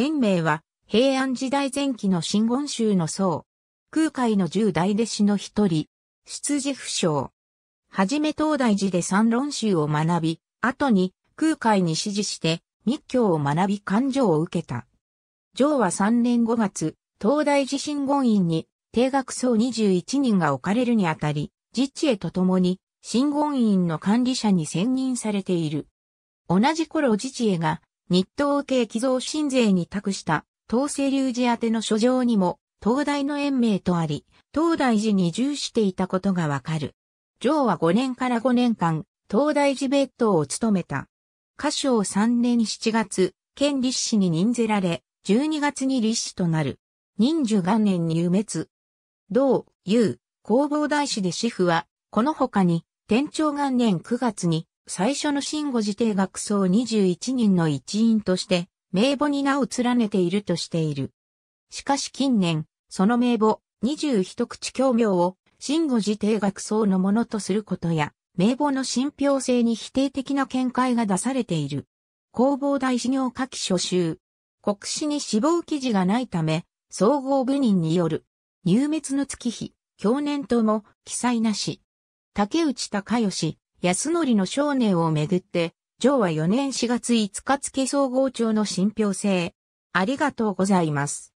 延命は平安時代前期の真言宗の僧。空海の十大弟子の一人、出自不詳。はじめ東大寺で三論宗を学び、後に空海に指示して密教を学び勘定を受けた。上は3年5月、東大寺真言院に定額僧21人が置かれるにあたり、実地へと共に真言院の管理者に選任されている。同じ頃自治へが日東系寄贈新税に託した東西流寺宛ての書状にも東大の延命とあり、東大寺に従していたことがわかる。上は5年から5年間、東大寺別当を務めた。歌唱3年7月、県立士に任ぜられ、12月に立士となる。忍寿元年に埋滅。同、有、工房大師で師父は、この他に、天長元年9月に、最初の新語辞帝学僧21人の一員として、名簿に名を連ねているとしている。しかし近年、その名簿21口教名を新語辞定学僧のものとすることや、名簿の信憑性に否定的な見解が出されている。工房大事業下記書集。国史に死亡記事がないため、総合部人による、入滅の月日、去年とも記載なし。竹内隆義、安則の少年をめぐって、上は4年4月5日付総合庁の信憑性。ありがとうございます。